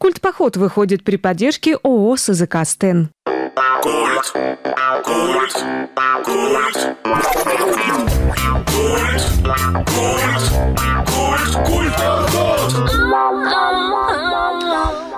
Культ поход выходит при поддержке ООО «СЗК Стен». Культ. Культ. Культ. Культ. Культ. Культ. Культ. Культ. Культ.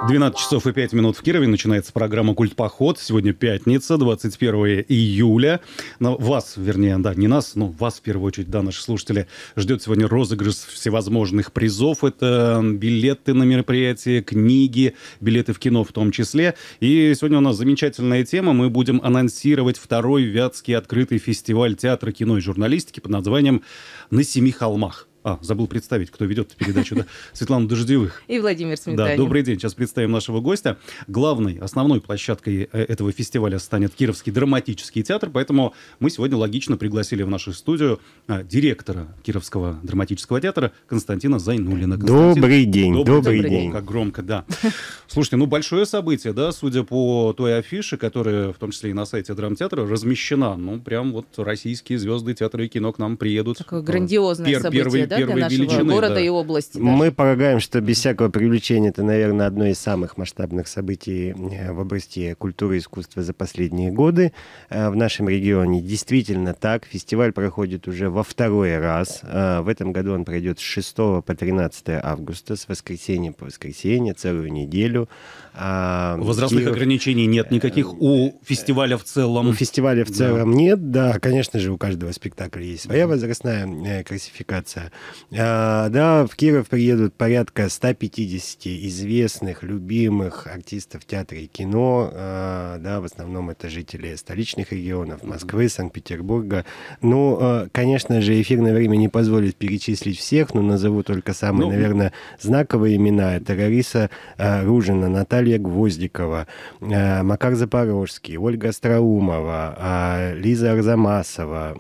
12 часов и 5 минут в Кирове. Начинается программа «Культ Поход». Сегодня пятница, 21 июля. Но вас, вернее, да, не нас, но вас в первую очередь, да, наши слушатели, ждет сегодня розыгрыш всевозможных призов. Это билеты на мероприятия, книги, билеты в кино в том числе. И сегодня у нас замечательная тема. Мы будем анонсировать второй Вятский открытый фестиваль театра, кино и журналистики под названием «На семи холмах». А, забыл представить, кто ведет передачу, да? Светлана Дождевых. И Владимир Сметанин. Да, добрый день. Сейчас представим нашего гостя. Главной, основной площадкой э, этого фестиваля станет Кировский драматический театр, поэтому мы сегодня логично пригласили в нашу студию э, директора Кировского драматического театра Константина Зайнулина. Константин, добрый день, добрый, добрый день. день. Как громко, да. Слушайте, ну большое событие, да, судя по той афише, которая в том числе и на сайте драмтеатра размещена, ну прям вот российские звезды театра и кино к нам приедут. Такое грандиозное Пер- событие, первый да, для нашего величины, города да. и области. Даже. Мы полагаем, что без всякого привлечения это, наверное, одно из самых масштабных событий э, в области культуры и искусства за последние годы э, в нашем регионе. Действительно так. Фестиваль проходит уже во второй раз. Э, в этом году он пройдет с 6 по 13 августа, с воскресенья по воскресенье, целую неделю. А, Возрастных Киров... ограничений нет никаких у фестиваля в целом? У фестиваля в целом да. нет, да. Конечно же, у каждого спектакля есть своя возрастная классификация. А, да, в Киров приедут порядка 150 известных, любимых артистов театра и кино. А, да, в основном это жители столичных регионов, Москвы, Санкт-Петербурга. Ну, а, конечно же, эфирное время не позволит перечислить всех, но назову только самые, ну, наверное, знаковые имена. Это Рариса Ружина, Наталья Гвоздикова, Макар Запорожский, Ольга Страумова, Лиза Арзамасова,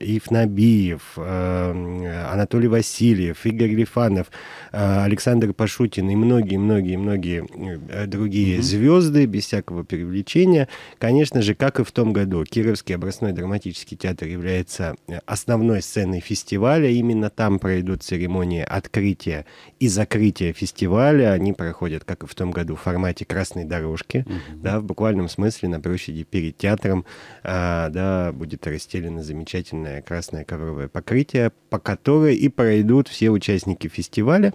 Ив Набиев, Э, Анатолий Васильев, Игорь Грифанов, э, Александр Пашутин и многие-многие-многие э, другие mm-hmm. звезды, без всякого привлечения. Конечно же, как и в том году, Кировский областной драматический театр является основной сценой фестиваля. Именно там пройдут церемонии открытия и закрытия фестиваля. Они проходят, как и в том году, в формате красной дорожки, mm-hmm. да, в буквальном смысле на площади перед театром, а, да, будет расстелено замечательное красное ковровое покрытие, по которые и пройдут все участники фестиваля.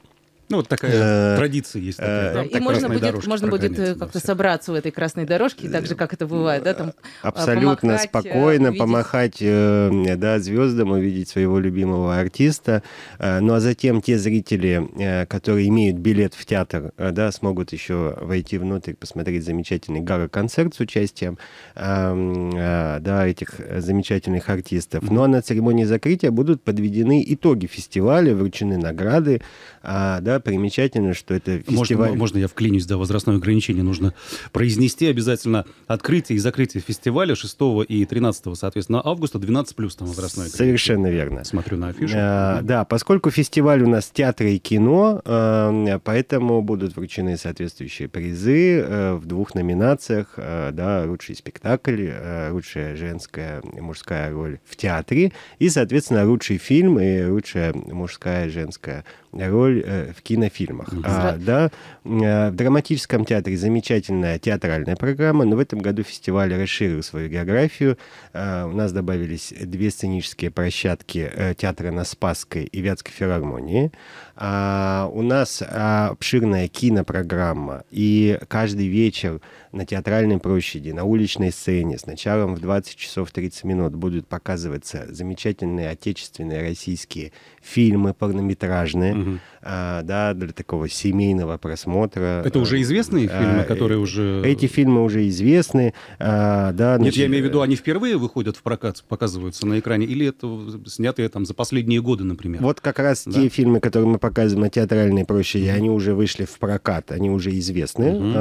Ну, вот такая э, традиция есть. Э, и можно будет, можно э, будет как-то собраться в этой красной дорожке, так же, как это бывает, да? Там, а, Абсолютно помахать, спокойно увидеть... помахать да, звездам, увидеть своего любимого артиста. Ну, а затем те зрители, которые имеют билет в театр, да, смогут еще войти внутрь, посмотреть замечательный Гага концерт с участием эм, да, этих замечательных артистов. Ну, а на церемонии закрытия будут подведены итоги фестиваля, вручены награды, а, да, примечательно, что это фестиваль... Можно, можно я вклинюсь, да, возрастное ограничение нужно произнести обязательно. Открытие и закрытие фестиваля 6 и 13, соответственно, августа, 12 плюс там возрастное Совершенно верно. Смотрю на афишу. А, да, поскольку фестиваль у нас театра и кино, э, поэтому будут вручены соответствующие призы э, в двух номинациях, да, лучший спектакль, лучшая женская и мужская роль в театре и, соответственно, лучший фильм и лучшая мужская и женская роль э, в кинофильмах. mm А, да, э, в драматическом театре замечательная театральная программа, но в этом году фестиваль расширил свою географию. А, у нас добавились две сценические площадки э, театра на Спасской и Вятской филармонии. А, у нас а, обширная кинопрограмма, и каждый вечер на театральной площади, на уличной сцене с началом в 20 часов 30 минут будут показываться замечательные отечественные российские фильмы полнометражные угу. а, да, для такого семейного просмотра. Это уже известные а, фильмы, э, которые уже... Эти фильмы уже известны, а, да. Значит... Нет, я имею в виду, э, они впервые выходят в прокат, показываются на экране, или это снятые там за последние годы, например? Вот как раз да? те фильмы, которые мы показы мюзикл-театральные проще, и они уже вышли в прокат, они уже известны. Mm-hmm.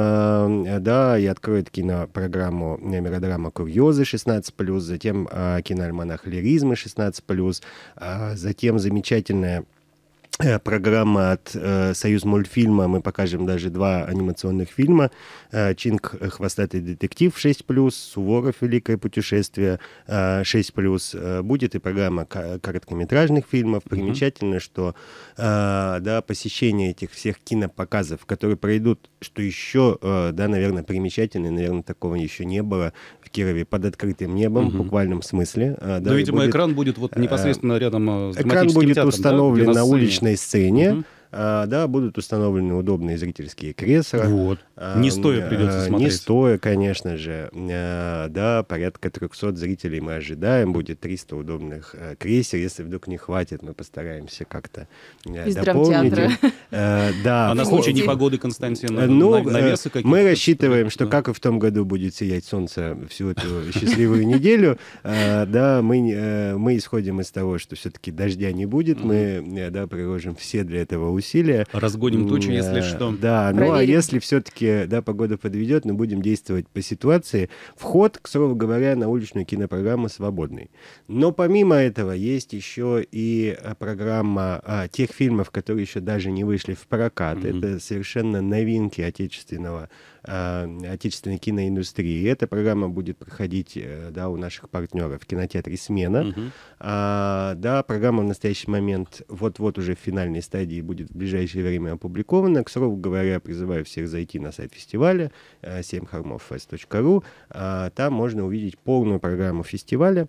А, да, и откроют кинопрограмму э, «Мелодрама Курьезы» 16+, затем а, киноальманах «Лиризмы» 16+, а, затем замечательная Э, программа от э, Союз мультфильма. Мы покажем даже два анимационных фильма. Э, «Чинг. Э, Хвостатый детектив» 6+, «Суворов. Великое путешествие» э, 6+. Э, будет и программа короткометражных фильмов. Примечательно, mm-hmm. что э, да, посещение этих всех кинопоказов, которые пройдут, что еще, э, да, наверное, примечательно, наверное, такого еще не было в Кирове под открытым небом, mm-hmm. в буквальном смысле. Э, ну, да, Но, видимо, будет, экран будет вот э, непосредственно рядом с Экран будет установлен да, на уличной уличной сцене, угу. А, да, будут установлены удобные зрительские кресла. Вот. А, не стоя а, придется смотреть. Не стоя, конечно же. Да, порядка 300 зрителей мы ожидаем. Будет 300 удобных кресел. Если вдруг не хватит, мы постараемся как-то Из дополнить. Да. А на случай непогоды, Константин, ну, навесы э, какие-то? Мы рассчитываем, что как и в том году будет сиять солнце всю эту счастливую неделю. Да, мы э, мы исходим из того, что все-таки дождя не будет. Мы э, да приложим все для этого усилия. Разгоним тучу, если э, что. Да, Проверим. ну а если все-таки да, погода подведет, мы ну, будем действовать по ситуации. Вход, к слову говоря, на уличную кинопрограмму свободный. Но помимо этого есть еще и а, программа а, тех фильмов, которые еще даже не вышли в прокат. Mm-hmm. Это совершенно новинки отечественного Э, отечественной киноиндустрии. эта программа будет проходить э, да, у наших партнеров в кинотеатре «Смена». Угу. А, да, программа в настоящий момент вот-вот уже в финальной стадии будет в ближайшее время опубликована. К слову говоря, призываю всех зайти на сайт фестиваля 7harmovfest.ru. Э, а, там можно увидеть полную программу фестиваля.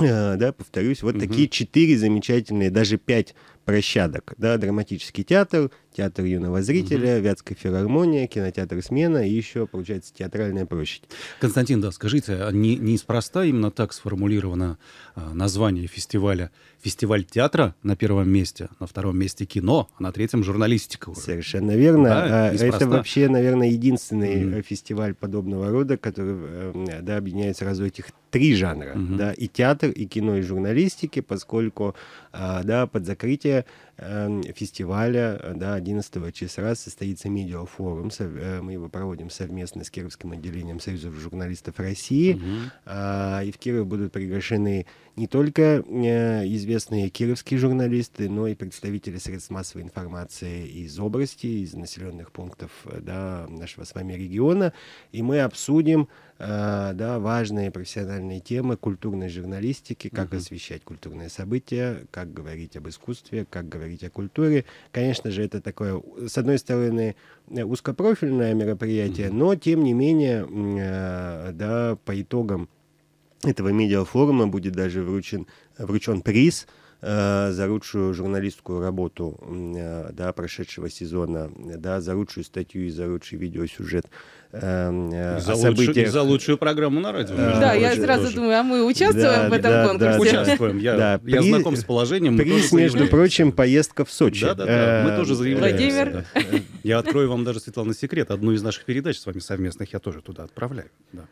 А, да, повторюсь, вот угу. такие четыре замечательные, даже пять прощадок. Да, драматический театр — театр юного зрителя, угу. Вятская филармония, кинотеатр «Смена» и еще, получается, театральная площадь. Константин, да, скажите, а не, неспроста именно так сформулировано а, название фестиваля? Фестиваль театра на первом месте, на втором месте кино, а на третьем журналистика. Уже. Совершенно верно. Да, а, неспроста. Это вообще, наверное, единственный угу. фестиваль подобного рода, который э, да, объединяет сразу этих три жанра, угу. да, и театр, и кино, и журналистики, поскольку, да, под закрытие Эм, фестиваля да, 11 числа состоится медиафорум. Э, мы его проводим совместно с Кировским отделением Союза журналистов России. Угу. И в Киров будут приглашены не только э, известные кировские журналисты, но и представители средств массовой информации из области, из населенных пунктов э, да, нашего с вами региона. И мы обсудим Э, да, важные профессиональные темы культурной журналистики, как угу. освещать культурные события, как говорить об искусстве, как говорить о культуре. Конечно же, это такое, с одной стороны, узкопрофильное мероприятие, угу. но тем не менее, э, да, по итогам этого медиафорума будет даже вручен, вручен приз – Э, за лучшую журналистскую работу э, да, прошедшего сезона, да, за лучшую статью и за лучший видеосюжет. Э, э, за, лучшую, за лучшую программу на радио. Э, да, я сразу тоже. думаю, а мы участвуем да, в этом да, конкурсе? участвуем. Я, да. я при, знаком с положением. Приз, между прочим, поездка в Сочи. Да, да, да. Мы э, тоже заявляемся. Владимир. Да. Я открою вам даже, Светлана, секрет. Одну из наших передач с вами совместных я тоже туда отправляю. Да.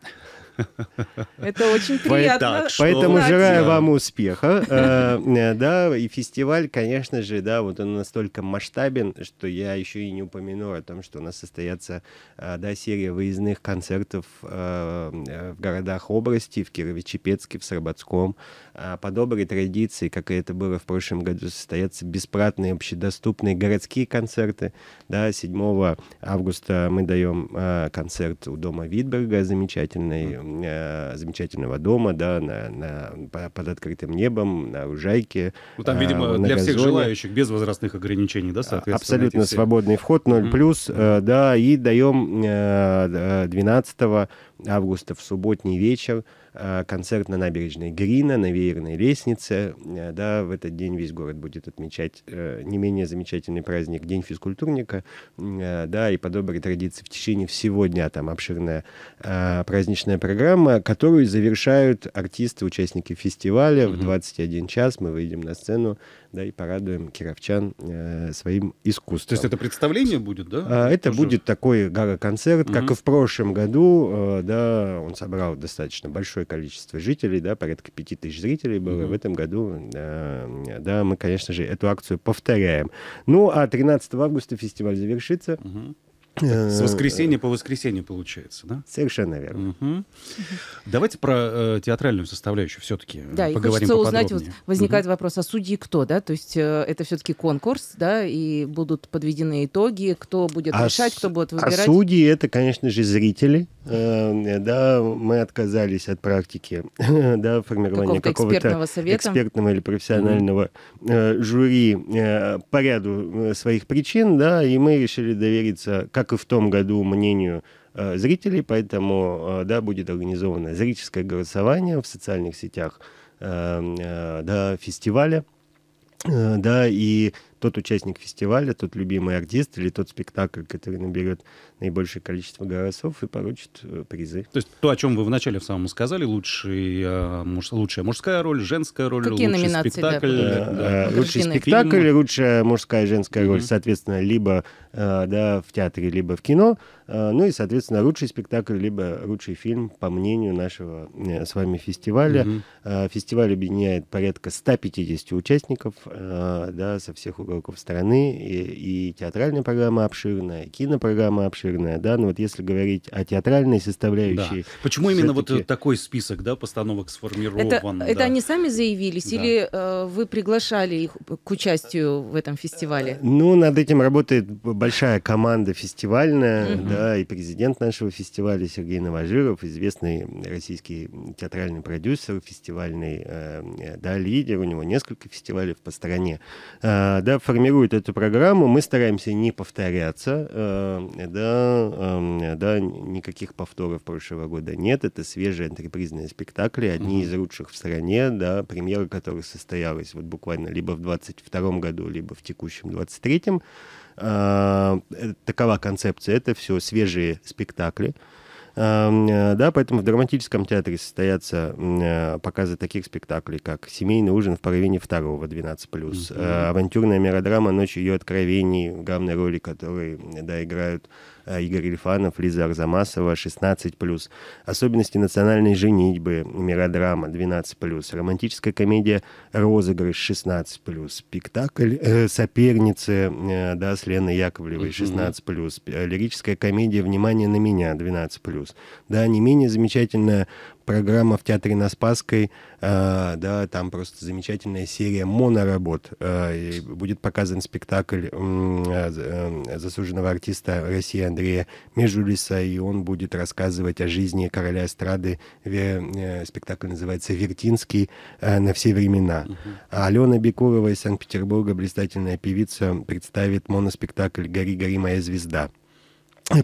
Это очень приятно. Поэтому желаю вам успеха. Э, э, да, и фестиваль, конечно же, да, вот он настолько масштабен, что я еще и не упомянул о том, что у нас состоятся, э, да, серия выездных концертов в городах области, в Кирове-Чепецке, в Сарбатском, а, по доброй традиции, как и это было в прошлом году, состоятся бесплатные общедоступные городские концерты. Да, 7 августа мы даем а, концерт у дома Витберга, замечательный, а, замечательного дома, да, на, на, под открытым небом, на Ужайке. Ну, там, видимо, для газоне. всех желающих, без возрастных ограничений, да, соответственно? Абсолютно свободный вход, 0+, плюс, hmm да, и даем 12 э, э, августа в субботний вечер Э, концерт на набережной Грина, на веерной лестнице. Э, да, в этот день весь город будет отмечать э, не менее замечательный праздник День физкультурника. Да, и по доброй традиции в течение всего дня там обширная праздничная программа, которую завершают артисты, участники фестиваля. В 21 час мы выйдем на сцену да, и порадуем кировчан э, своим искусством. То есть это представление будет, да? А, это Тоже... будет такой гала-концерт, угу. как и в прошлом году, э, да, он собрал достаточно большое количество жителей, да, порядка пяти тысяч зрителей было угу. в этом году, э, да, мы, конечно же, эту акцию повторяем. Ну, а 13 августа фестиваль завершится. Угу. Э, с воскресенья по воскресенье получается, да? Совершенно верно. Угу. Давайте про э, театральную составляющую все-таки да, поговорим и узнать, вот возникает угу. вопрос, а судьи кто, да? То есть э, это все-таки конкурс, да, и будут подведены итоги, кто будет а решать, кто будет а выбирать. А судьи это, конечно же, зрители, Э, да, мы отказались от практики да, формирования какого-то, какого экспертного, экспертного или профессионального mm-hmm. жюри э, по ряду своих причин, да, и мы решили довериться, как и в том году, мнению зрителей, поэтому, да, будет организовано зрительское голосование в социальных сетях, да, фестиваля, да, и тот участник фестиваля, тот любимый артист или тот спектакль, который наберет наибольшее количество голосов и получит э, призы. То есть то, о чем вы вначале в самом сказали, лучший, э, муж, лучшая мужская роль, женская роль, Какие лучший спектакль. Да, да. Э, да. Лучший спектакль, фильм. лучшая мужская и женская mm-hmm. роль, соответственно, либо да, в театре, либо в кино. ну и, соответственно, лучший спектакль, либо лучший фильм, по мнению нашего с вами фестиваля. Mm-hmm. фестиваль объединяет порядка 150 участников да, со всех уголков уголков страны, и, и театральная программа обширная, и кинопрограмма обширная, да, но ну вот если говорить о театральной составляющей... Да. Почему именно вот э, такой список, да, постановок сформирован? Это, да. это они сами заявились, да. или э, вы приглашали их к участию в этом фестивале? Ну, над этим работает большая команда фестивальная, угу. да, и президент нашего фестиваля Сергей Новожиров, известный российский театральный продюсер, фестивальный, э, э да, лидер, у него несколько фестивалей по стране, э, да, формирует эту программу. Мы стараемся не повторяться. Э, да, э, да, никаких повторов прошлого года нет. Это свежие антирепризные спектакли, одни mm-hmm. из лучших в стране, да, премьера которых состоялась вот буквально либо в 22 году, либо в текущем 23-м. Э, такова концепция. Это все свежие спектакли. Эм, э, да, поэтому в драматическом театре состоятся э, показы таких спектаклей, как «Семейный ужин в половине второго» 12+, mm-hmm. Э, авантюрная мелодрама «Ночь ее откровений», главной роли которой да, играют Э, Игорь Ильфанов, Лиза Арзамасова, 16+, особенности национальной женитьбы, миродрама, 12+, романтическая комедия «Розыгрыш», 16+, спектакль э, «Соперницы», э, да, с Леной Яковлевой, 16+, лирическая комедия «Внимание на меня», 12+. Да, не менее замечательная программа в театре на Спасской, э, да, там просто замечательная серия моноработ. Э, будет показан спектакль э, заслуженного артиста России Андрея Межулиса, и он будет рассказывать о жизни короля эстрады. спектакль называется «Вертинский на все времена». А Алена Бекурова из Санкт-Петербурга, блистательная певица, представит моноспектакль «Гори, гори, моя звезда»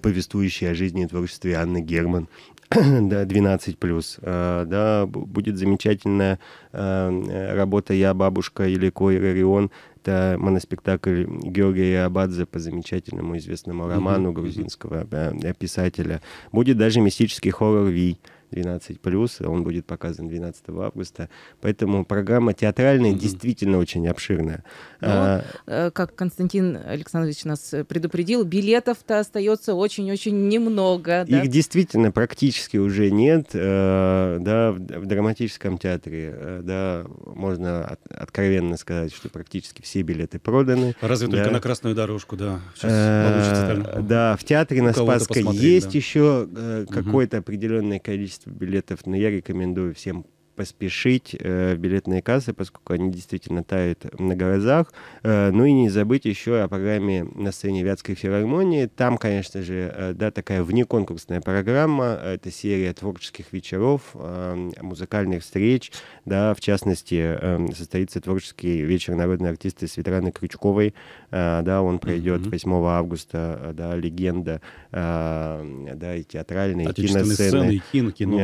повествующая о жизни и творчестве Анны Герман да, 12 плюс, а, да, будет замечательная а, э, работа «Я бабушка» или «Кой Рарион», это моноспектакль Георгия Абадзе по замечательному известному роману грузинского писателя. Будет даже мистический хоррор «Вий», 12+, он будет показан 12 августа. Поэтому программа театральная mm-hmm. действительно очень обширная. Но, ну а, э, как Константин Александрович нас э, предупредил, билетов-то остается очень-очень немного. Их да? действительно практически уже нет. Э, да, в драматическом театре, да, можно откровенно сказать, что практически все билеты проданы. Разве да. только на красную дорожку, да. Получится, да, в театре на Спасской есть да. еще какое-то определенное количество количество билетов, но я рекомендую всем поспешить э, в билетные кассы, поскольку они действительно тают на глазах. Э, ну и не забыть еще о программе на сцене Вятской филармонии. Там, конечно же, э, да, такая внеконкурсная программа. Это серия творческих вечеров, музыкальных встреч. Да, в частности, состоится творческий вечер народной артисты Светланы Крючковой. Да, он пройдет 8 августа. Да, легенда да, и театральные, и киносцены. Сцены, и кино, кино.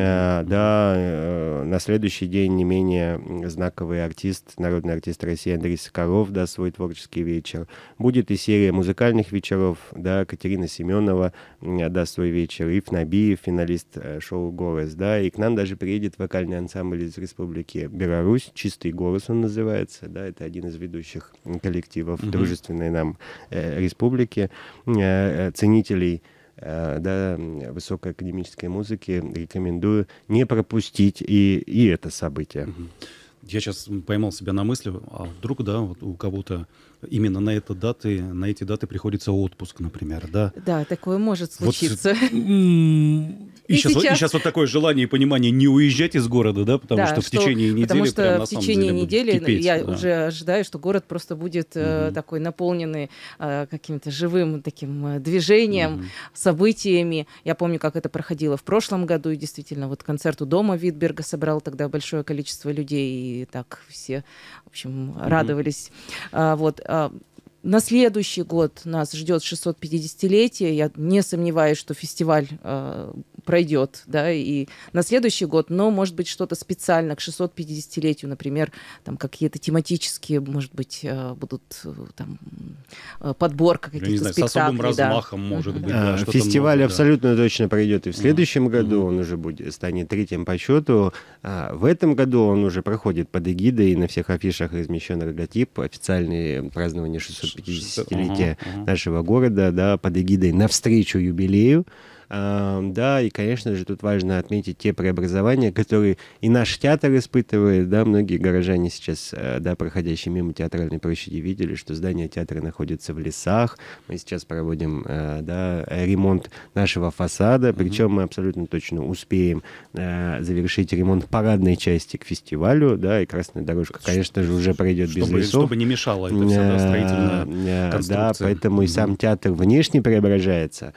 Да, на следующий следующий день не менее знаковый артист, народный артист России Андрей Соколов даст свой творческий вечер. Будет и серия музыкальных вечеров, да, Катерина Семенова даст свой вечер, и Набиев, финалист э, шоу «Голос», да, и к нам даже приедет вокальный ансамбль из Республики Беларусь, «Чистый голос» он называется, да, это один из ведущих коллективов угу. дружественной нам э, республики, э, э, ценителей Э, да, высокой академической музыки, рекомендую не пропустить и, и это событие. Я сейчас поймал себя на мысли, а вдруг, да, вот у кого-то именно на, это даты, на эти даты приходится отпуск, например, да? Да, такое может случиться. Вот, и, и, сейчас, сейчас... и сейчас вот такое желание и понимание не уезжать из города, да, потому да, что, что в течение недели потому что прям, в течение деле, недели ну, кипеть, я да. уже ожидаю, что город просто будет угу. такой наполненный э, каким-то живым таким э, движением, угу. событиями. Я помню, как это проходило в прошлом году, и действительно вот концерт у дома Витберга собрал тогда большое количество людей, и так все, в общем, угу. радовались. А, вот а, на следующий год нас ждет 650-летие. Я не сомневаюсь, что фестиваль а, пройдет, да, и на следующий год, но, может быть, что-то специально к 650-летию, например, там какие-то тематические, может быть, э, будут э, там э, подборка каких-то спектаклей. С особым да. размахом, может быть. Да, а, фестиваль может, абсолютно да. точно пройдет и в следующем году, он уже будет, станет третьим по счету. А в этом году он уже проходит под эгидой, и на всех афишах измещен логотип, официальные празднования 650-летия нашего города, да, под эгидой «Навстречу юбилею». Да, и, конечно же, тут важно отметить те преобразования, которые и наш театр испытывает, да, многие горожане сейчас, э, да, проходящие мимо театральной площади, видели, что здание театра находится в лесах. Мы сейчас проводим, э, да, ремонт нашего фасада, причем мы абсолютно точно успеем э, завершить ремонт парадной части к фестивалю, да, и красная дорожка, конечно же, уже пройдет чтобы, без лесов. Чтобы не мешало это все, да, строительная конструкция. Да, поэтому и сам театр внешне преображается.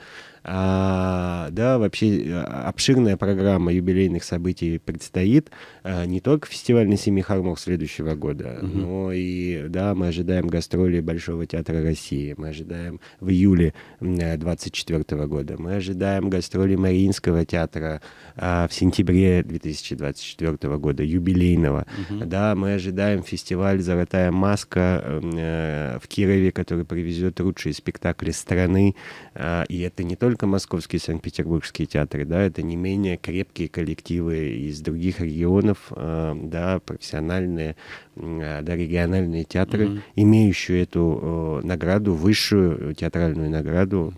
А, да, вообще а, обширная программа юбилейных событий предстоит а, не только фестиваль на семи холмах следующего года, угу. но и, да, мы ожидаем гастроли Большого театра России, мы ожидаем в июле 2024 года, мы ожидаем гастроли Мариинского театра а, в сентябре 2024 года, юбилейного, угу. да, мы ожидаем фестиваль «Золотая маска» э, в Кирове, который привезет лучшие спектакли страны, а, и это не только московские, санкт-петербургские театры, да, это не менее крепкие коллективы из других регионов, а, да, профессиональные, а, да, региональные театры, mm-hmm. имеющие эту награду, высшую театральную награду,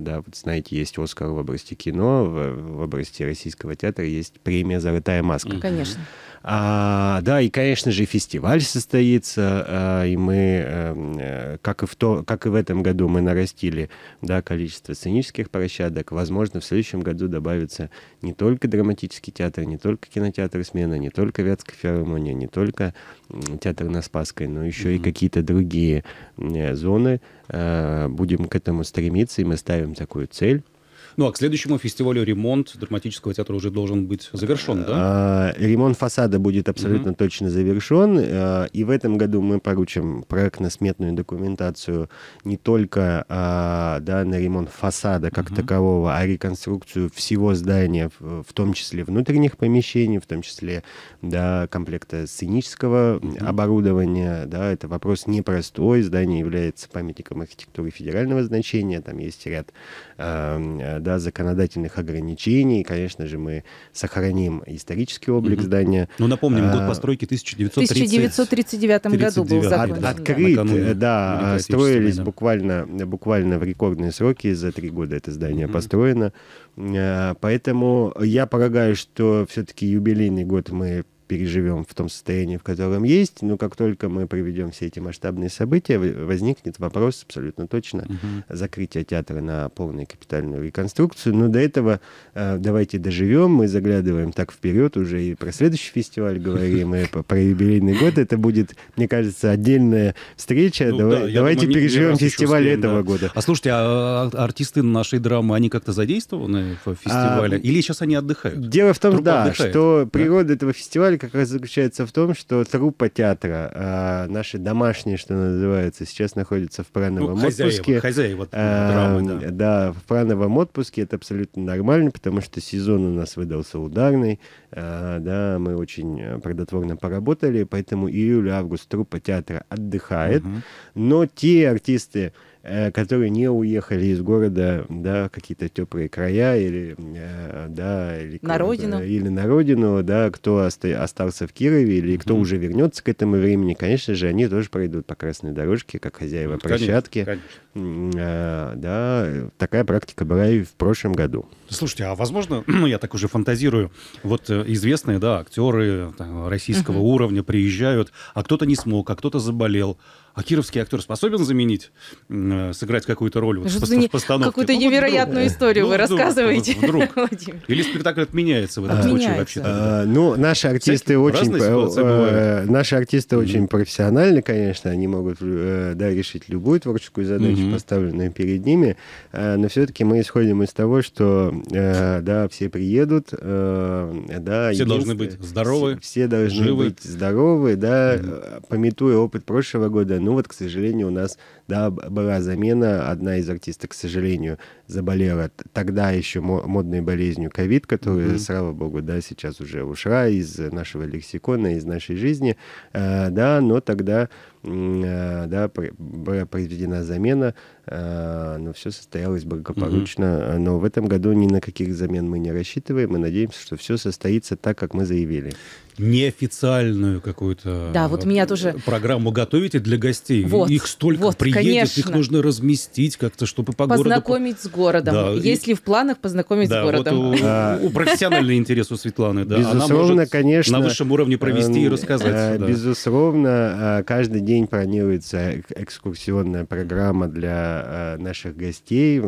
да, вот знаете, есть Оскар в области кино, в, в области российского театра есть премия «Золотая маска». Конечно. Mm-hmm. А, да, и, конечно же, фестиваль состоится, а, и мы, а, как, и в то, как и в этом году, мы нарастили да, количество сценических площадок. Возможно, в следующем году добавится не только драматический театр, не только кинотеатр «Смена», не только Вятская филармония, не только театр на Спасской, но еще mm-hmm. и какие-то другие э, зоны. А, будем к этому стремиться, и мы ставим такую цель ну а к следующему фестивалю ремонт драматического театра уже должен быть завершен, да? А, ремонт фасада будет абсолютно угу. точно завершен. А, и в этом году мы поручим проектно-сметную документацию не только а, да, на ремонт фасада как угу. такового, а реконструкцию всего здания, в том числе внутренних помещений, в том числе да, комплекта сценического угу. оборудования. Да, это вопрос непростой. Здание является памятником архитектуры федерального значения. Там есть ряд Эм, да, законодательных ограничений. Конечно же, мы сохраним исторический облик угу. здания. Ну, напомним, год э, постройки 1930... 1939 году 39, был закон. открыт, э, да, да строились да. Буквально, буквально в рекордные сроки. За три года это здание угу. построено. Э, поэтому я полагаю, что все-таки юбилейный год мы переживем в том состоянии, в котором есть, но как только мы проведем все эти масштабные события, возникнет вопрос абсолютно точно угу. закрытия театра на полную капитальную реконструкцию. Но до этого э, давайте доживем, мы заглядываем так вперед, уже и про следующий фестиваль говорим, и про юбилейный год. Это будет, мне кажется, отдельная встреча. Ну давайте переживем фестиваль этого года. А слушайте, а, а артисты нашей драмы, они как-то задействованы в а, фестивале? Или сейчас они отдыхают? Дело в том, да, что природа этого фестиваля печаль как раз заключается в том, что труппа театра, а, наши домашние, что называется, сейчас находится в прановом ну, хозяева, отпуске. Хозяева а, драмы, да. Да, в прановом отпуске это абсолютно нормально, потому что сезон у нас выдался ударный, а, да, мы очень э, продотворно поработали, поэтому июль-август труппа театра отдыхает, угу. но те артисты, Э, которые не уехали из города, да, какие-то теплые края или, э, да, или на родину, или на родину, да, кто остался в Кирове или кто mm уже вернется к этому времени, конечно же, они тоже пройдут по красной дорожке, как хозяева ну, площадки. Конечно, э, Да, такая практика была и в прошлом году. Слушайте, а возможно, ну я так уже фантазирую, вот известные, да, актеры там, российского mm уровня приезжают, а кто-то не смог, а кто-то заболел. А кировский актер способен заменить, э, сыграть какую-то роль вот, в, не... в постановке? Какую-то ну, невероятную вдруг, историю ну, вы вдруг, рассказываете, ну, вдруг. Владимир. Или спектакль отменяется в этом отменяется. случае вообще? А, ну, наши артисты очень... Э, наши артисты mm-hmm. очень профессиональны, конечно. Они могут э, да, решить любую творческую задачу, mm-hmm. поставленную перед ними. Э, но все-таки мы исходим из того, что э, да, все приедут. Э, да, все должны быть здоровы, все, все должны живы. быть здоровы. Да, mm-hmm. пометуя опыт прошлого года, ну вот, к сожалению, у нас, да, была замена, одна из артисток, к сожалению, заболела тогда еще модной болезнью ковид, которая, mm-hmm. слава богу, да, сейчас уже ушла из нашего лексикона, из нашей жизни, э, да, но тогда, э, да, произведена замена, а, но ну, все состоялось благополучно. Угу. Но в этом году ни на каких замен мы не рассчитываем. Мы надеемся, что все состоится так, как мы заявили. Неофициальную какую-то да, вот меня э, тоже... программу готовите для гостей. Вот, их столько вот, приедет, конечно. их нужно разместить как-то, чтобы по Познакомить городу... с городом. Да, Если и... в планах познакомить да, с городом. Вот у, а... у профессиональный интерес у Светланы. Да. Безусловно, Она конечно. На высшем уровне провести и эм, рассказать. Э, безусловно, а, каждый день планируется экскурсионная программа для Э, наших гостей.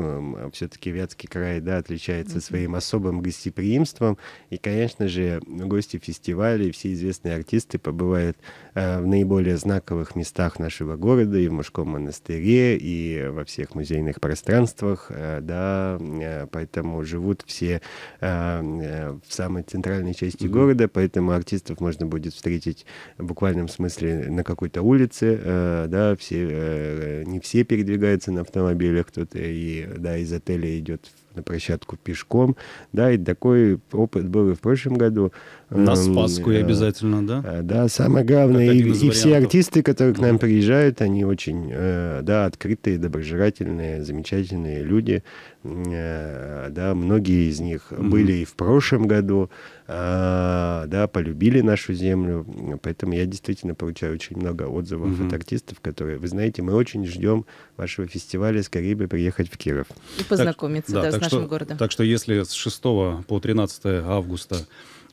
Все-таки Вятский край да, отличается своим особым гостеприимством. И, конечно же, гости фестиваля и все известные артисты побывают Э, в наиболее знаковых местах нашего города, и в мужском монастыре, и во всех музейных пространствах, э, да, э, поэтому живут все в самой центральной части mm-hmm. города, поэтому артистов можно будет встретить в буквальном смысле на какой-то улице, да, все, не все передвигаются на автомобилях, кто-то и, да, из отеля идет на площадку пешком, да, и такой опыт был и в прошлом году, на эм, Спасскую э, обязательно, да? Э, да, самое главное, и, и все артисты, которые к нам приезжают, они очень, э, да, открытые, доброжелательные, замечательные люди. Э, да, многие из них mm-hmm. были и в прошлом году, да, полюбили нашу землю. Поэтому я действительно получаю очень много отзывов mm-hmm. от артистов, которые, вы знаете, мы очень ждем вашего фестиваля, скорее бы приехать в Киров. И познакомиться, так, да, да, с нашим что, городом. Так что если с 6 по 13 августа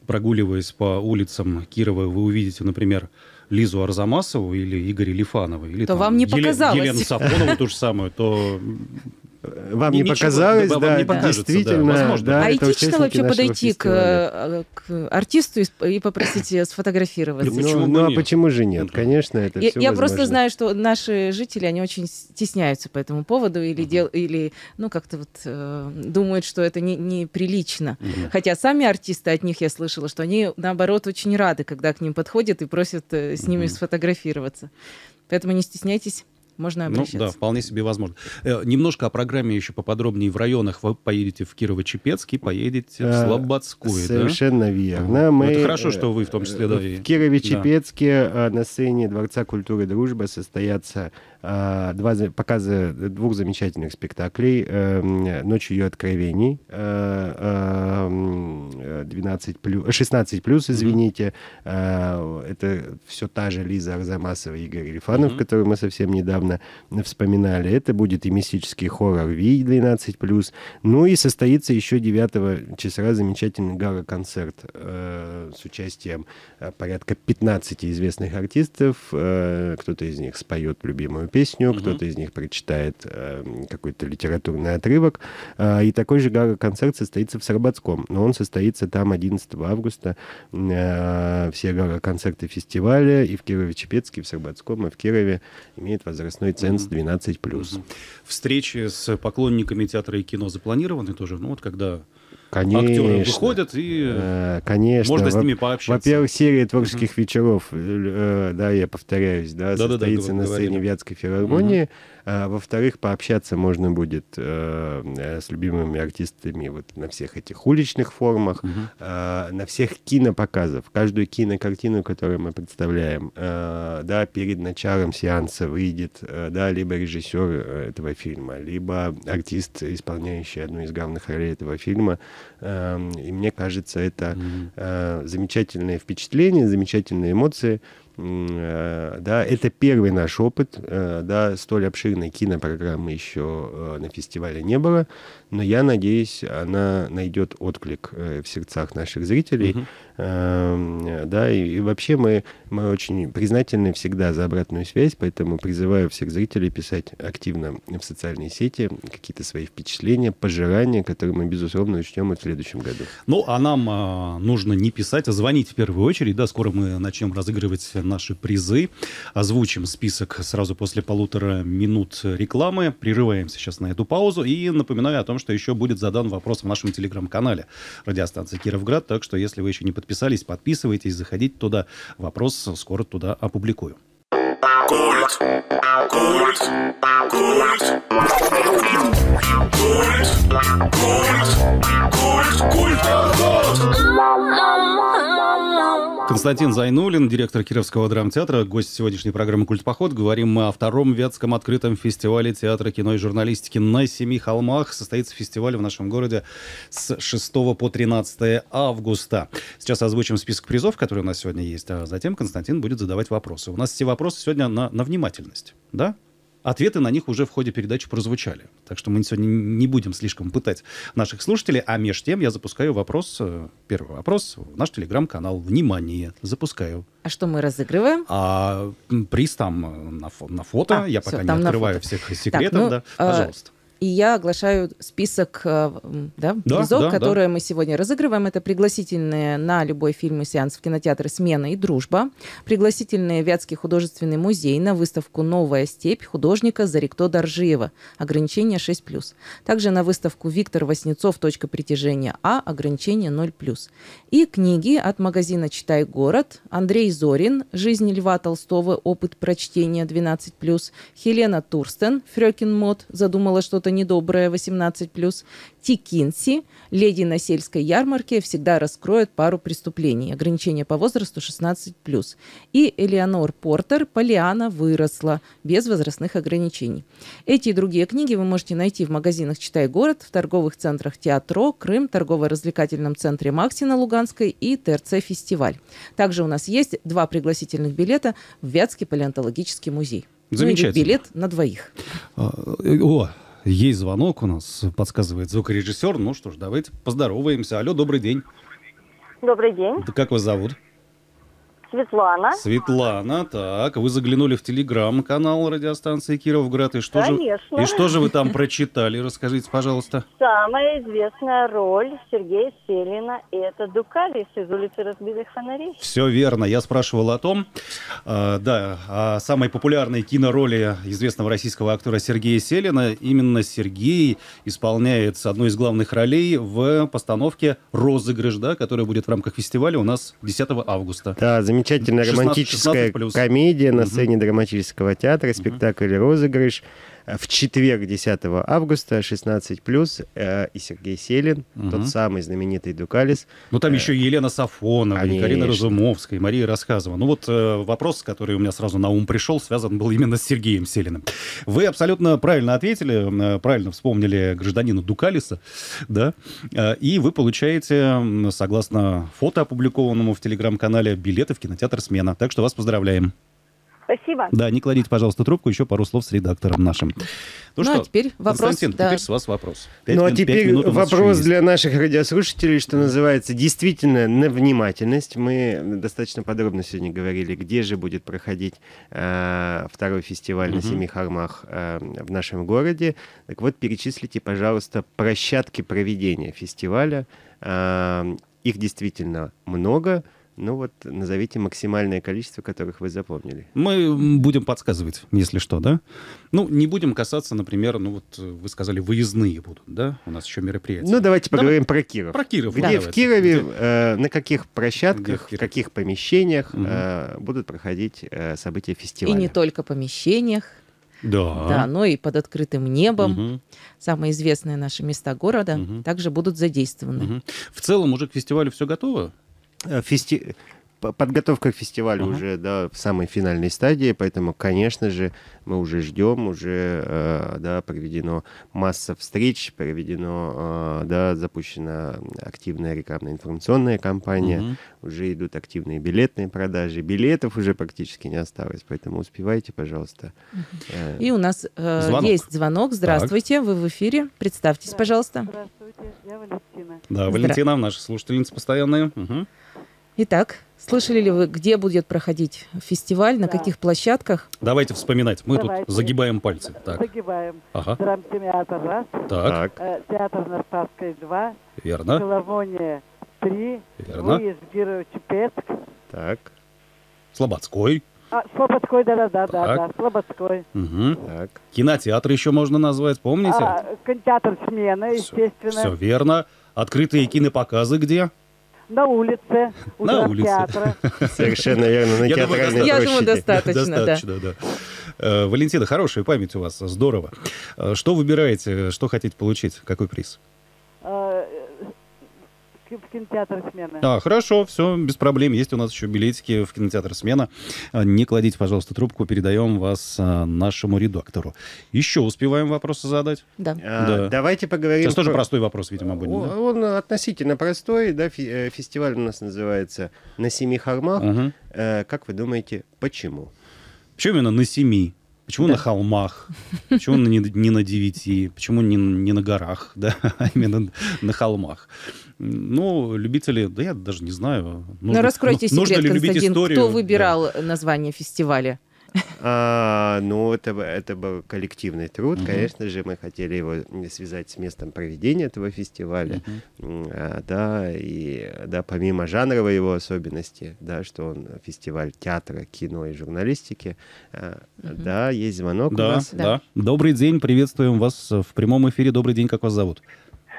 прогуливаясь по улицам Кирова, вы увидите, например, Лизу Арзамасову или Игоря Лифанова, или то там, вам не Еле... Елену Сафонову ту же самую, то Э, вам не, не показалось, да, действительно, да, а это этично вообще подойти к, э, к артисту и, попросить сфотографироваться. Ну, почему ну а почему же нет? Конечно, это я, все Я возможно. просто знаю, что наши жители, они очень стесняются по этому поводу или, uh дел, или ну, как-то вот э, думают, что это неприлично. Не, не Хотя сами артисты, от них я слышала, что они, наоборот, очень рады, когда к ним подходят и просят э, с ними uh сфотографироваться. Поэтому не стесняйтесь можно ну, обращаться. Ну, да, вполне себе возможно. Э, немножко о программе еще поподробнее. В районах вы поедете в Кирово-Чепецкий, поедете в э, Слободскую. А, да? Совершенно верно. Угу. Мы, Это э, хорошо, что вы в том числе э, да, В Кирово-Чепецке да. на сцене Дворца культуры и дружбы состоятся а, два показа двух замечательных спектаклей. Эм, «Ночь ее откровений», 12 э, эм, плюс, 16 плюс, извините. А, это все та же Лиза Арзамасова и Игорь Грифанов, mm-hmm. которую мы совсем недавно вспоминали. Это будет и мистический хоррор «Ви» 12 плюс. Ну и состоится еще 9 числа замечательный гала-концерт э, с участием э, порядка 15 известных артистов. Кто-то из них споет любимую песню, угу. кто-то из них прочитает э, какой-то литературный отрывок. Э, и такой же гала-концерт состоится в Сарбатском, но он состоится там 11 августа. Э, все гала-концерты фестиваля и в Кирове-Чепецке, и в Сарбатском, и в Кирове имеет возрастной ценз 12+. Угу. Встречи с поклонниками театра и кино запланированы тоже? Ну вот когда Конечно. Актеры выходят и э, Конечно. можно с ними пообщаться. Во-первых, серия творческих угу. вечеров, э, э, да, я повторяюсь, да, да состоится да, да, на сцене Вятской филармонии. Угу. А, во-вторых, пообщаться можно будет э, э, с любимыми артистами вот на всех этих уличных форумах, угу. на всех кинопоказах. Каждую кинокартину, которую мы представляем, э, да, перед началом сеанса выйдет, да, либо режиссер этого фильма, либо артист, исполняющий одну из главных ролей этого фильма. Эм, и мне кажется, это э, замечательное впечатление, замечательные эмоции. Э, да, это первый наш опыт, э, да, столь обширной кинопрограммы еще э, на фестивале не было, но я надеюсь, она найдет отклик в сердцах наших зрителей, угу. Эм, да, и, и вообще мы, мы очень признательны всегда за обратную связь, поэтому призываю всех зрителей писать активно в социальные сети какие-то свои впечатления, пожирания, которые мы, безусловно, учтем и в следующем году. Ну, а нам а, нужно не писать, а звонить в первую очередь, да, скоро мы начнем разыгрывать наши призы, озвучим список сразу после полутора минут рекламы, прерываем сейчас на эту паузу и напоминаю о том, что еще будет задан вопрос в нашем телеграм-канале радиостанции Кировград, так что если вы еще не подписались, подписывайтесь, заходите туда. Вопрос скоро туда опубликую. Культ. Культ. Культ. Культ. Культ. Культ. Культ. Культ. Константин Зайнулин, директор Кировского драмтеатра, гость сегодняшней программы «Культ поход». Говорим о втором Вятском открытом фестивале театра, кино и журналистики на Семи холмах. Состоится фестиваль в нашем городе с 6 по 13 августа. Сейчас озвучим список призов, которые у нас сегодня есть, а затем Константин будет задавать вопросы. У нас все вопросы сегодня на, на внимательность, да? Ответы на них уже в ходе передачи прозвучали. Так что мы сегодня не будем слишком пытать наших слушателей. А меж тем я запускаю вопрос, э, первый вопрос, в наш телеграм-канал. Внимание, запускаю. А что мы разыгрываем? А, приз там э, на, фо- на фото. А, я все, пока не открываю всех секретов. Так, ну, да. А, Пожалуйста. Э- и я оглашаю список э, да, да, призов, да, которые да. мы сегодня разыгрываем. Это пригласительные на любой фильм и сеанс в кинотеатр «Смена и дружба», пригласительные Вятский художественный музей на выставку «Новая степь» художника Зарикто Доржиева, ограничение 6+. Также на выставку «Виктор Васнецов. Точка притяжения А», ограничение 0+. И книги от магазина «Читай город», Андрей Зорин, «Жизнь Льва Толстого. Опыт прочтения 12+,» Хелена Турстен, «Фрёкин мод», задумала что-то недоброе 18+, Тикинси, леди на сельской ярмарке всегда раскроет пару преступлений. Ограничение по возрасту 16+. И Элеонор Портер «Полиана выросла» без возрастных ограничений. Эти и другие книги вы можете найти в магазинах «Читай город», в торговых центрах «Театро», «Крым», торгово-развлекательном центре «Макси» на Луганской и ТРЦ «Фестиваль». Также у нас есть два пригласительных билета в Вятский палеонтологический музей. Ну Замечательно. Ну, билет на двоих. А, э, о, есть звонок у нас, подсказывает звукорежиссер. Ну что ж, давайте поздороваемся. Алло, добрый день. Добрый день. как вас зовут? Светлана. Светлана, так. Вы заглянули в телеграм-канал радиостанции Кировград. И что Же, и что же вы там прочитали? Расскажите, пожалуйста. Самая известная роль Сергея Селина – это Дукалис из улицы разбитых фонарей. Все верно. Я спрашивал о том, э, да, о самой популярной кинороли известного российского актера Сергея Селина. Именно Сергей исполняет одну из главных ролей в постановке «Розыгрыш», да, которая будет в рамках фестиваля у нас 10 августа. Да, замечательно замечательная романтическая комедия на сцене драматического театра, спектакль «Розыгрыш». Э, в четверг 10 августа 16+, э, и Сергей Селин, угу. тот самый знаменитый Дукалис. Ну там э, еще Елена Сафонова, конечно. Карина Разумовская, Мария Рассказова. Ну вот э, вопрос, который у меня сразу на ум пришел, связан был именно с Сергеем Селиным. Вы абсолютно правильно ответили, э, правильно вспомнили гражданина Дукалиса, да, э, и вы получаете, согласно фото, опубликованному в телеграм-канале, билеты в кинотеатр «Смена». Так что вас поздравляем. Спасибо. Да, не кладите, пожалуйста, трубку, еще пару слов с редактором нашим. Ну, ну а что, а теперь вопрос. Константин, да. теперь с вас вопрос. Пять ну, а минут, а теперь минут вопрос для наших радиослушателей, что называется, действительно, на внимательность. Мы достаточно подробно сегодня говорили, где же будет проходить э, второй фестиваль угу. на Семи Холмах э, в нашем городе. Так вот, перечислите, пожалуйста, площадки проведения фестиваля. Э, их действительно много. Ну вот назовите максимальное количество, которых вы запомнили. Мы будем подсказывать, если что, да? Ну, не будем касаться, например, ну вот э, вы сказали, выездные будут, да? У нас еще мероприятия. Ну, давайте поговорим Давай. про Киров. Про Киров. Где да. в давайте. Кирове, Где? Э, на каких площадках, в, в каких помещениях угу. э, будут проходить э, события фестиваля? И не только помещениях. Да. да, но и под открытым небом. Угу. Самые известные наши места города угу. также будут задействованы. Угу. В целом уже к фестивалю все готово? Э, фести... подготовка к фестивалю uh-huh. уже да, в самой финальной стадии, поэтому, конечно же, мы уже ждем, уже э, да, проведено масса встреч, проведено, э, да, запущена активная рекламно-информационная кампания, uh-huh. уже идут активные билетные продажи, билетов уже практически не осталось, поэтому успевайте, пожалуйста. Uh-huh. Э, И у нас э, звонок. есть звонок. Здравствуйте, так. вы в эфире. Представьтесь, пожалуйста. Здравствуйте, я Валентина. Да, Валентина, Здра... наша слушательница постоянная. Угу. Итак, слышали ли вы, где будет проходить фестиваль, на да. каких площадках? Давайте вспоминать. Мы Давайте. тут загибаем пальцы. Так. Загибаем. Ага. Драмтеатр раз. Так. так. Э, театр на Спасской два. Верно. Филармония три. Верно. Луис Гирович Петк. Так. Слободской. А, Слободской, да-да-да, да, да Слободской. Угу. Так. Кинотеатр еще можно назвать, помните? А, э, кинотеатр «Смена», естественно. Все верно. Открытые кинопоказы где? на улице, у на улице. театра. Совершенно верно, на театральной Я думаю, достаточно, да. Э, Валентина, хорошая память у вас, здорово. Э, что выбираете, э, что хотите получить, какой приз? в кинотеатр «Смена». А, хорошо, все, без проблем. Есть у нас еще билетики в кинотеатр «Смена». А, не кладите, пожалуйста, трубку, передаем вас а, нашему редактору. Еще успеваем вопросы задать? Да. А, да. Давайте поговорим... Сейчас тоже простой вопрос, видимо, будет. Он, да? он относительно простой, да, э, фестиваль у нас называется «На семи хормах. Угу. Э, как вы думаете, почему? Почему именно на семи? Почему да. на холмах? Почему не, не на девяти? Почему не, не на горах, да, а именно на холмах? Ну, любители, да я даже не знаю. Нужно, Но ну, раскройте ну, нужно секрет, нужно ли любить историю? кто выбирал да. название фестиваля? А, ну, это, это был коллективный труд. Угу. Конечно же, мы хотели его связать с местом проведения этого фестиваля. Угу. А, да, и да, помимо жанровой его особенности, да, что он фестиваль театра, кино и журналистики. А, угу. Да, есть звонок да, у нас. Да. да. Добрый день, приветствуем вас в прямом эфире. Добрый день, как вас зовут?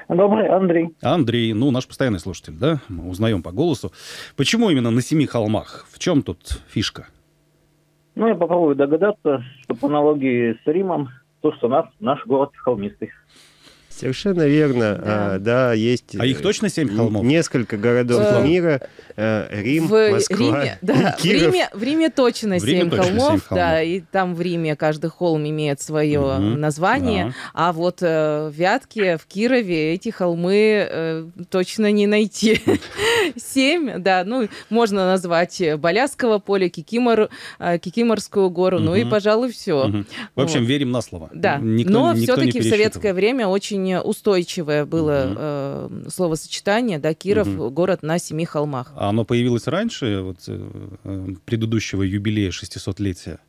Добрый, Андрей. Андрей, ну, наш постоянный слушатель, да? Мы узнаем по голосу. Почему именно на семи холмах? В чем тут фишка? Ну, я попробую догадаться, что по аналогии с Римом, то, что нас, наш город холмистый. Совершенно верно, да, а, да есть. А их э, точно семь холмов? Несколько городов в... Э, мира: э, Рим, в Москва, Риме, да, Киров. В Риме, в Риме точно семь холмов, холмов, да, и там в Риме каждый холм имеет свое угу, название, да. а вот э, в Вятке, в Кирове эти холмы э, точно не найти. Семь, да, ну можно назвать Боляского поле, Кикимор, э, Кикиморскую гору, угу. ну и пожалуй все. Угу. В общем, вот. верим на слово. Да, никто, но все-таки в советское время очень очень устойчивое было угу. э, словосочетание, да, Киров, угу. город на семи холмах. А оно появилось раньше вот, э, предыдущего юбилея 600-летия?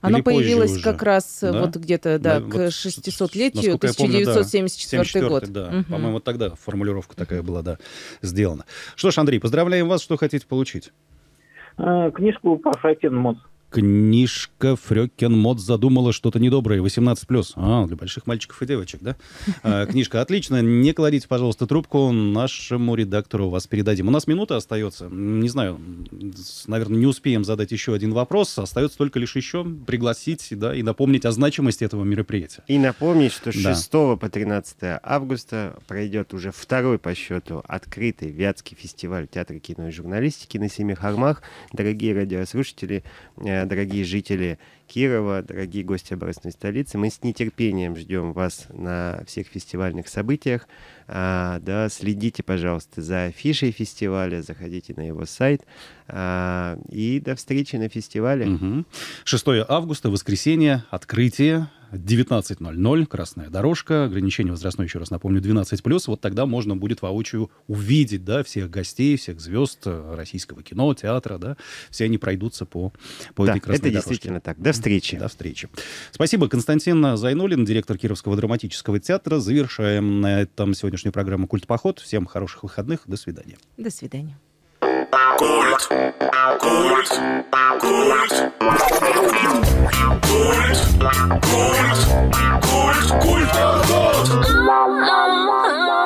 Оно Или появилось как раз э, да? вот где-то да, да, к 600-летию, 1974 помню, да, год. Да. Угу. По-моему, вот тогда формулировка такая была да, сделана. Что ж, Андрей, поздравляем вас, что хотите получить? Э, книжку по Шайкин книжка Фрёкен Мод задумала что-то недоброе, 18+. А, для больших мальчиков и девочек, да? А, книжка отлично. Не кладите, пожалуйста, трубку. Нашему редактору вас передадим. У нас минута остается. Не знаю, наверное, не успеем задать еще один вопрос. Остается только лишь еще пригласить да, и напомнить о значимости этого мероприятия. И напомнить, что с 6 да. по 13 августа пройдет уже второй по счету открытый Вятский фестиваль театра, кино и журналистики на Семи Хормах, Дорогие радиослушатели, э, дорогие жители Кирова, дорогие гости областной столицы. Мы с нетерпением ждем вас на всех фестивальных событиях. А, да, следите, пожалуйста, за афишей фестиваля, заходите на его сайт. А, и до встречи на фестивале. Угу. 6 августа, воскресенье, открытие. 19.00, красная дорожка, ограничение возрастное, еще раз напомню, 12+. Вот тогда можно будет воочию увидеть, да, всех гостей, всех звезд э, российского кино, театра, да, все они пройдутся по, по да, этой красной это дорожке. действительно так. До встречи. До встречи. Спасибо, Константин Зайнулин, директор Кировского драматического театра. Завершаем на этом сегодня сегодняшнюю программу «Культ поход». Всем хороших выходных. До свидания. До свидания. Культ. Культ. Культ. Культ. Культ. Культ. Культ. Культ. Культ.